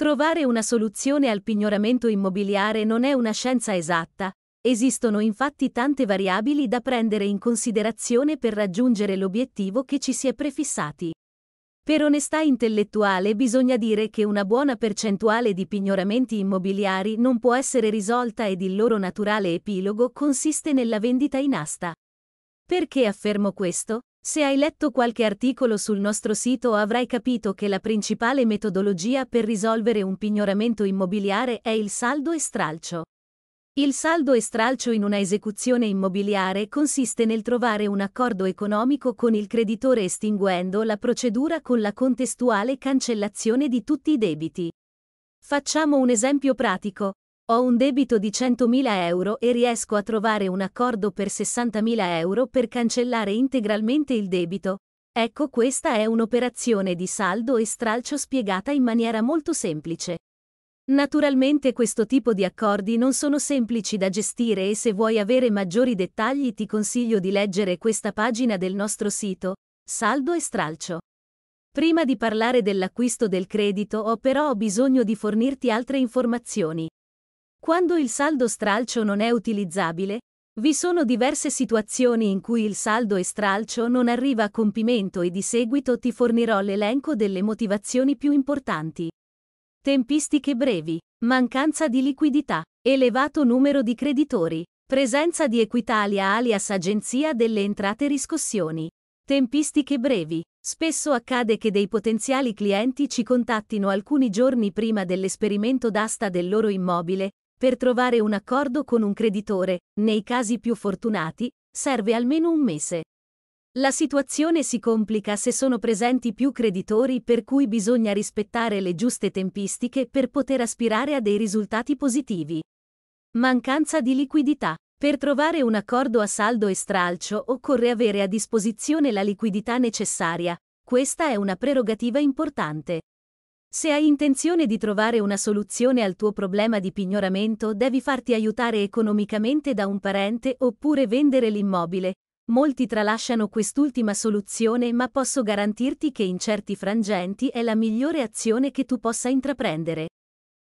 Trovare una soluzione al pignoramento immobiliare non è una scienza esatta, esistono infatti tante variabili da prendere in considerazione per raggiungere l'obiettivo che ci si è prefissati. Per onestà intellettuale bisogna dire che una buona percentuale di pignoramenti immobiliari non può essere risolta ed il loro naturale epilogo consiste nella vendita in asta. Perché affermo questo? Se hai letto qualche articolo sul nostro sito avrai capito che la principale metodologia per risolvere un pignoramento immobiliare è il saldo e stralcio. Il saldo e stralcio in una esecuzione immobiliare consiste nel trovare un accordo economico con il creditore estinguendo la procedura con la contestuale cancellazione di tutti i debiti. Facciamo un esempio pratico. Ho un debito di 100.000 euro e riesco a trovare un accordo per 60.000 euro per cancellare integralmente il debito. Ecco questa è un'operazione di saldo e stralcio spiegata in maniera molto semplice. Naturalmente questo tipo di accordi non sono semplici da gestire e se vuoi avere maggiori dettagli ti consiglio di leggere questa pagina del nostro sito, Saldo e Stralcio. Prima di parlare dell'acquisto del credito ho però bisogno di fornirti altre informazioni. Quando il saldo stralcio non è utilizzabile, vi sono diverse situazioni in cui il saldo e stralcio non arriva a compimento e di seguito ti fornirò l'elenco delle motivazioni più importanti. Tempistiche brevi, mancanza di liquidità, elevato numero di creditori, presenza di Equitalia alias Agenzia delle entrate riscossioni. Tempistiche brevi. Spesso accade che dei potenziali clienti ci contattino alcuni giorni prima dell'esperimento d'asta del loro immobile, per trovare un accordo con un creditore, nei casi più fortunati, serve almeno un mese. La situazione si complica se sono presenti più creditori per cui bisogna rispettare le giuste tempistiche per poter aspirare a dei risultati positivi. Mancanza di liquidità. Per trovare un accordo a saldo e stralcio occorre avere a disposizione la liquidità necessaria. Questa è una prerogativa importante. Se hai intenzione di trovare una soluzione al tuo problema di pignoramento, devi farti aiutare economicamente da un parente oppure vendere l'immobile. Molti tralasciano quest'ultima soluzione, ma posso garantirti che in certi frangenti è la migliore azione che tu possa intraprendere.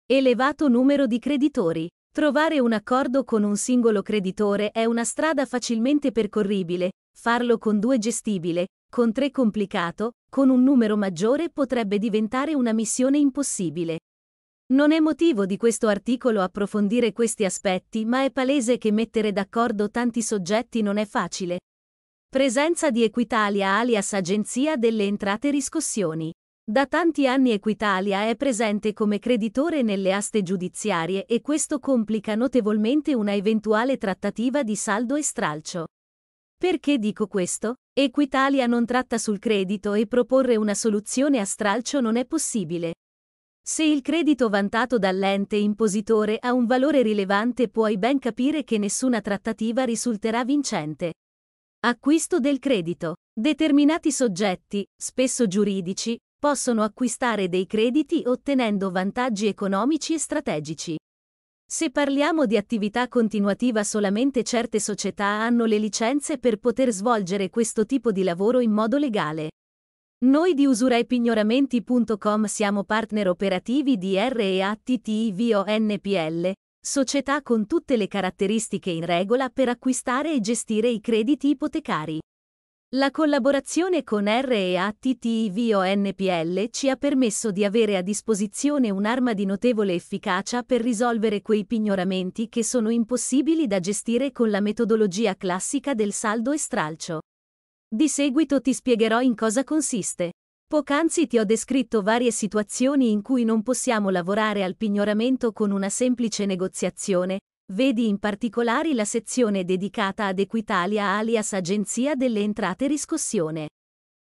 Elevato numero di creditori. Trovare un accordo con un singolo creditore è una strada facilmente percorribile, farlo con due gestibile, con 3 complicato, con un numero maggiore potrebbe diventare una missione impossibile. Non è motivo di questo articolo approfondire questi aspetti, ma è palese che mettere d'accordo tanti soggetti non è facile. Presenza di Equitalia alias Agenzia delle Entrate Riscossioni. Da tanti anni Equitalia è presente come creditore nelle aste giudiziarie e questo complica notevolmente una eventuale trattativa di saldo e stralcio. Perché dico questo? Equitalia non tratta sul credito e proporre una soluzione a stralcio non è possibile. Se il credito vantato dall'ente impositore ha un valore rilevante puoi ben capire che nessuna trattativa risulterà vincente. Acquisto del credito. Determinati soggetti, spesso giuridici, possono acquistare dei crediti ottenendo vantaggi economici e strategici. Se parliamo di attività continuativa solamente certe società hanno le licenze per poter svolgere questo tipo di lavoro in modo legale. Noi di usurepignoramenti.com siamo partner operativi di REATTVONPL, società con tutte le caratteristiche in regola per acquistare e gestire i crediti ipotecari. La collaborazione con REATTIVONPL ci ha permesso di avere a disposizione un'arma di notevole efficacia per risolvere quei pignoramenti che sono impossibili da gestire con la metodologia classica del saldo e stralcio. Di seguito ti spiegherò in cosa consiste. Poc'anzi ti ho descritto varie situazioni in cui non possiamo lavorare al pignoramento con una semplice negoziazione, Vedi in particolare la sezione dedicata ad Equitalia alias Agenzia delle Entrate Riscossione.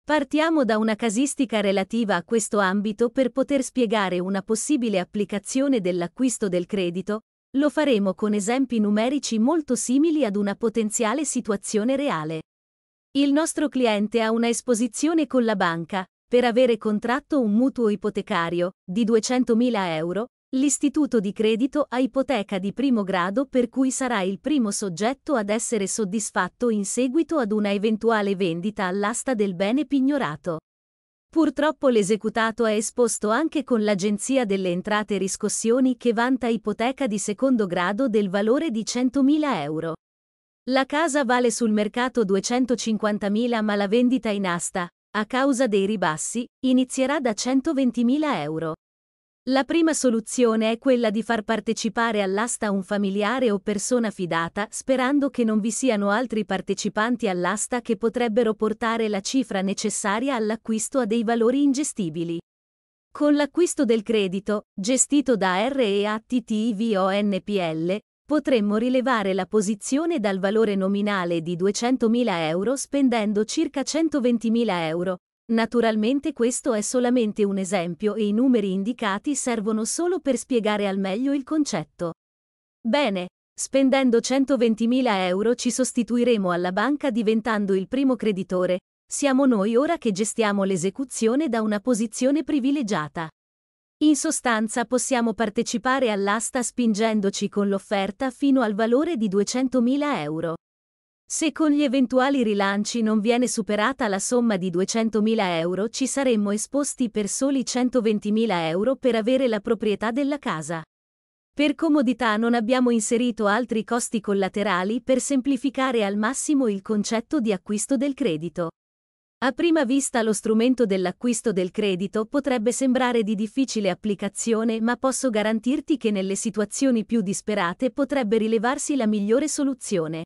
Partiamo da una casistica relativa a questo ambito per poter spiegare una possibile applicazione dell'acquisto del credito, lo faremo con esempi numerici molto simili ad una potenziale situazione reale. Il nostro cliente ha una esposizione con la banca, per avere contratto un mutuo ipotecario, di 200.000 euro, l'istituto di credito ha ipoteca di primo grado per cui sarà il primo soggetto ad essere soddisfatto in seguito ad una eventuale vendita all'asta del bene pignorato. Purtroppo l'esecutato è esposto anche con l'Agenzia delle Entrate Riscossioni che vanta ipoteca di secondo grado del valore di 100.000 euro. La casa vale sul mercato 250.000 ma la vendita in asta, a causa dei ribassi, inizierà da 120.000 euro. La prima soluzione è quella di far partecipare all'asta un familiare o persona fidata, sperando che non vi siano altri partecipanti all'asta che potrebbero portare la cifra necessaria all'acquisto a dei valori ingestibili. Con l'acquisto del credito, gestito da REATTIVONPL, potremmo rilevare la posizione dal valore nominale di 200.000 euro spendendo circa 120.000 euro, Naturalmente questo è solamente un esempio e i numeri indicati servono solo per spiegare al meglio il concetto. Bene, spendendo 120.000 euro ci sostituiremo alla banca diventando il primo creditore, siamo noi ora che gestiamo l'esecuzione da una posizione privilegiata. In sostanza possiamo partecipare all'asta spingendoci con l'offerta fino al valore di 200.000 euro. Se con gli eventuali rilanci non viene superata la somma di 200.000 euro ci saremmo esposti per soli 120.000 euro per avere la proprietà della casa. Per comodità non abbiamo inserito altri costi collaterali per semplificare al massimo il concetto di acquisto del credito. A prima vista lo strumento dell'acquisto del credito potrebbe sembrare di difficile applicazione ma posso garantirti che nelle situazioni più disperate potrebbe rilevarsi la migliore soluzione.